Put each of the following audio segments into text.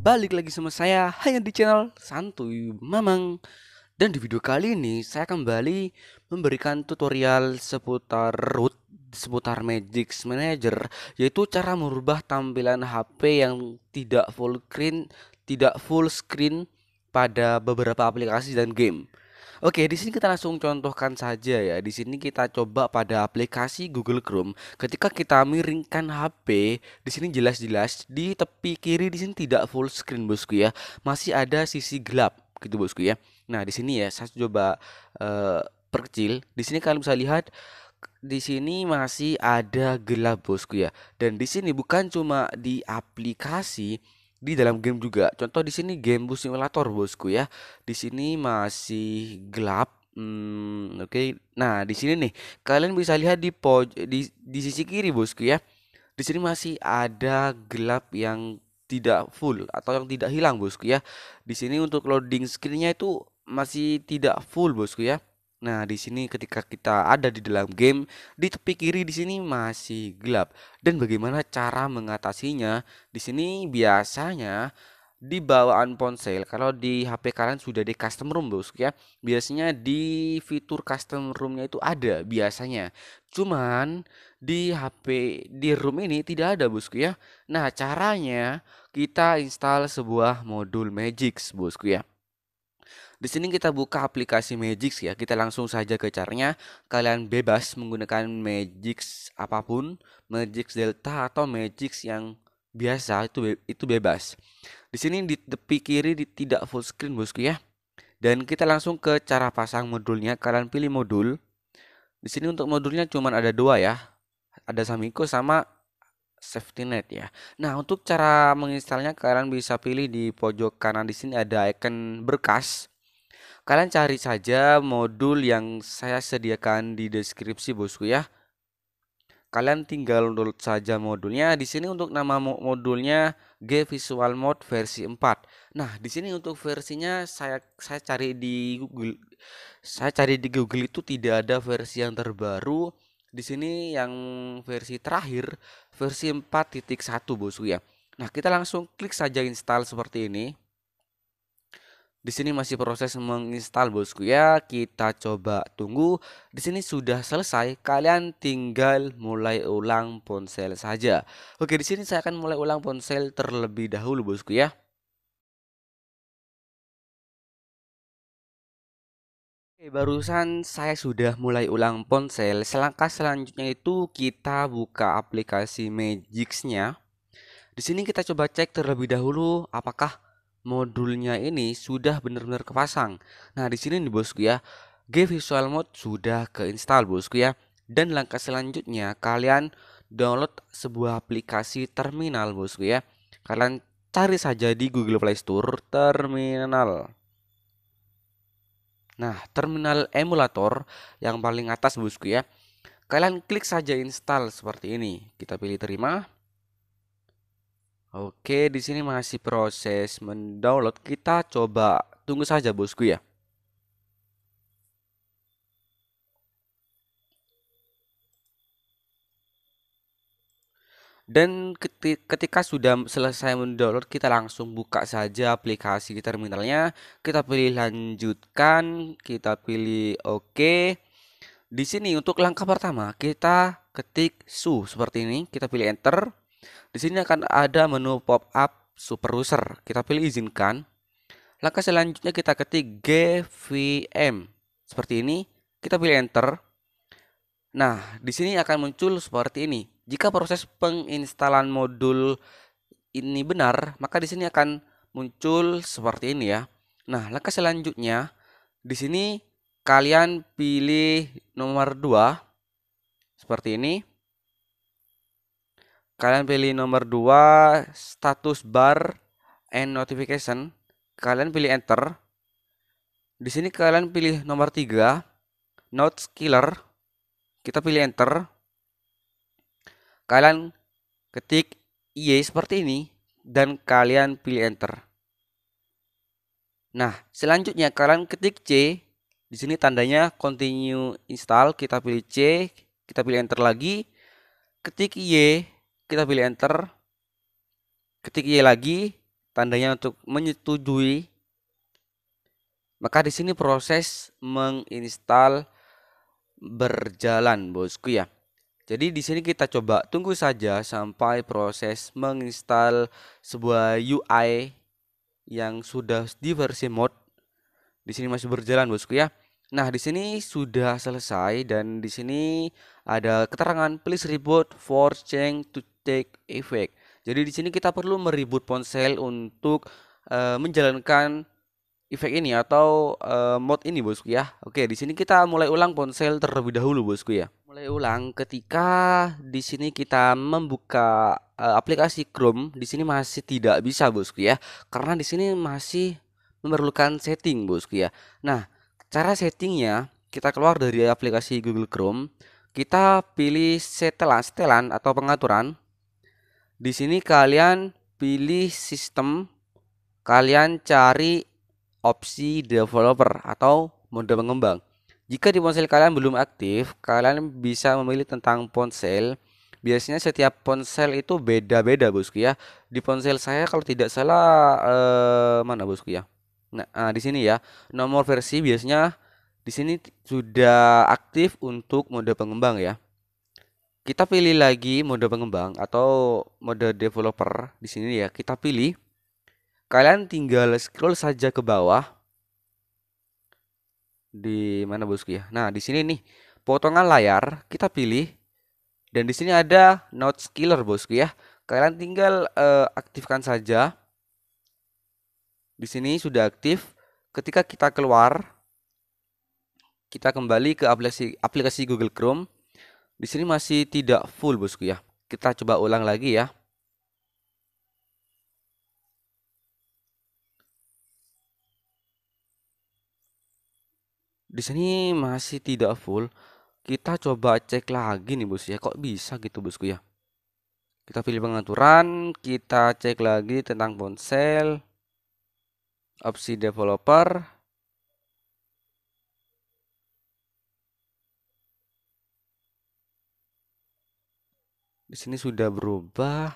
balik lagi sama saya hanya di channel Santuy Mamang Dan di video kali ini saya kembali memberikan tutorial seputar root seputar Magic Manager Yaitu cara merubah tampilan HP yang tidak full screen tidak full screen pada beberapa aplikasi dan game Oke, di sini kita langsung contohkan saja ya. Di sini kita coba pada aplikasi Google Chrome. Ketika kita miringkan HP, di sini jelas-jelas di tepi kiri di sini tidak full screen bosku ya. Masih ada sisi gelap gitu bosku ya. Nah, di sini ya saya coba uh, perkecil. Di sini kalian bisa lihat di sini masih ada gelap bosku ya. Dan di sini bukan cuma di aplikasi di dalam game juga. Contoh di sini game bus simulator bosku ya. Di sini masih gelap. Hmm, oke. Okay. Nah, di sini nih kalian bisa lihat di poj di di sisi kiri bosku ya. Di sini masih ada gelap yang tidak full atau yang tidak hilang bosku ya. Di sini untuk loading screennya itu masih tidak full bosku ya. Nah, di sini ketika kita ada di dalam game, di tepi kiri di sini masih gelap. Dan bagaimana cara mengatasinya? Di sini biasanya di bawaan ponsel kalau di HP kalian sudah di custom room bosku ya biasanya di fitur custom roomnya itu ada biasanya cuman di HP di room ini tidak ada bosku ya nah caranya kita install sebuah modul Magix bosku ya di sini kita buka aplikasi Magix ya. Kita langsung saja ke caranya. Kalian bebas menggunakan Magix apapun, Magix Delta atau Magix yang biasa itu be itu bebas. Di sini di tepi kiri di, tidak full screen bosku ya. Dan kita langsung ke cara pasang modulnya. Kalian pilih modul. Di sini untuk modulnya cuma ada dua ya. Ada Samiko sama safety net ya. Nah, untuk cara menginstalnya kalian bisa pilih di pojok kanan di sini ada icon berkas. Kalian cari saja modul yang saya sediakan di deskripsi bosku ya. Kalian tinggal download saja modulnya. Di sini untuk nama modulnya G Visual Mode versi 4. Nah, di sini untuk versinya saya saya cari di Google. Saya cari di Google itu tidak ada versi yang terbaru. Di sini yang versi terakhir versi 4.1 bosku ya. Nah, kita langsung klik saja install seperti ini. Di sini masih proses menginstal bosku ya. Kita coba tunggu. Di sini sudah selesai. Kalian tinggal mulai ulang ponsel saja. Oke, di sini saya akan mulai ulang ponsel terlebih dahulu bosku ya. Barusan saya sudah mulai ulang ponsel. Selangkah selanjutnya itu kita buka aplikasi Magix-nya. Di sini kita coba cek terlebih dahulu apakah modulnya ini sudah benar-benar kepasang. Nah, di sini nih bosku ya, G Visual Mode sudah keinstal bosku ya. Dan langkah selanjutnya kalian download sebuah aplikasi terminal bosku ya. Kalian cari saja di Google Play Store terminal. Nah, terminal emulator yang paling atas bosku ya. Kalian klik saja install seperti ini. Kita pilih terima. Oke, di sini masih proses mendownload. Kita coba tunggu saja bosku ya. Dan ketika sudah selesai mendownload, kita langsung buka saja aplikasi terminalnya. Kita pilih lanjutkan, kita pilih oke. Di sini untuk langkah pertama, kita ketik su seperti ini, kita pilih enter. Di sini akan ada menu pop-up super user. Kita pilih izinkan. Langkah selanjutnya kita ketik GVM. Seperti ini, kita pilih enter. Nah, di sini akan muncul seperti ini. Jika proses penginstalan modul ini benar, maka di sini akan muncul seperti ini ya. Nah, langkah selanjutnya di sini kalian pilih nomor 2 seperti ini kalian pilih nomor 2 status bar and notification kalian pilih enter di sini kalian pilih nomor 3 note killer kita pilih enter kalian ketik iya seperti ini dan kalian pilih enter nah selanjutnya kalian ketik C di sini tandanya continue install kita pilih C kita pilih enter lagi ketik Y kita pilih enter ketik Y lagi tandanya untuk menyetujui maka di sini proses menginstal berjalan bosku ya jadi di sini kita coba tunggu saja sampai proses menginstal sebuah UI yang sudah di versi mod. Di sini masih berjalan bosku ya. Nah, di sini sudah selesai dan di sini ada keterangan please reboot for change to take effect. Jadi di sini kita perlu meribut ponsel untuk uh, menjalankan efek ini atau uh, mode ini bosku ya. Oke, di sini kita mulai ulang ponsel terlebih dahulu bosku ya. Mulai ulang ketika di sini kita membuka uh, aplikasi Chrome, di sini masih tidak bisa bosku ya. Karena di sini masih memerlukan setting bosku ya. Nah, cara settingnya kita keluar dari aplikasi Google Chrome, kita pilih setelan setelan atau pengaturan di sini kalian pilih sistem, kalian cari opsi developer atau mode pengembang. Jika di ponsel kalian belum aktif, kalian bisa memilih tentang ponsel. Biasanya setiap ponsel itu beda-beda, Bosku ya. Di ponsel saya kalau tidak salah eh, mana Bosku ya? Nah, nah, di sini ya. Nomor versi biasanya di sini sudah aktif untuk mode pengembang ya kita pilih lagi mode pengembang atau mode developer di sini ya kita pilih kalian tinggal scroll saja ke bawah di mana bosku ya nah di sini nih potongan layar kita pilih dan di sini ada note killer bosku ya kalian tinggal uh, aktifkan saja di sini sudah aktif ketika kita keluar kita kembali ke aplikasi aplikasi Google Chrome di sini masih tidak full bosku ya. Kita coba ulang lagi ya. Di sini masih tidak full. Kita coba cek lagi nih bosku ya. Kok bisa gitu bosku ya? Kita pilih pengaturan, kita cek lagi tentang ponsel, opsi developer, di sini sudah berubah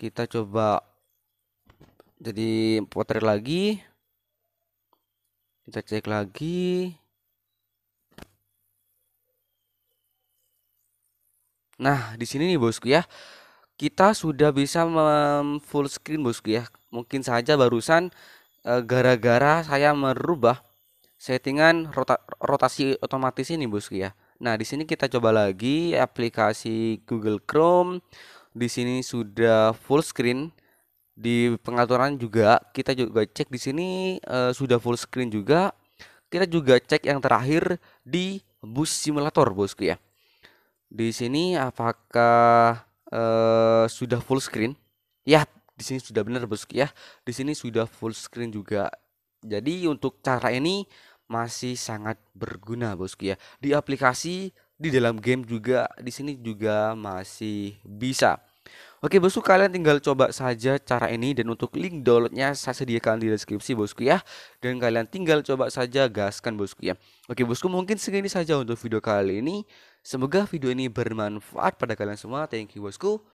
kita coba jadi potret lagi kita cek lagi nah di sini nih bosku ya kita sudah bisa full screen bosku ya mungkin saja barusan e, gara-gara saya merubah settingan rota rotasi otomatis ini bosku ya Nah, di sini kita coba lagi aplikasi Google Chrome. Di sini sudah full screen. Di pengaturan juga kita juga cek di sini e, sudah full screen juga. Kita juga cek yang terakhir di Bus Simulator, Bosku ya. Di sini apakah e, sudah full screen? Ya, di sini sudah benar bosku ya di sini sudah full screen juga jadi untuk cara ini masih sangat berguna bosku ya. Di aplikasi di dalam game juga di sini juga masih bisa. Oke bosku kalian tinggal coba saja cara ini dan untuk link downloadnya saya sediakan di deskripsi bosku ya Dan kalian tinggal coba saja gaskan bosku ya Oke bosku mungkin segini saja untuk video kali ini Semoga video ini bermanfaat pada kalian semua Thank you bosku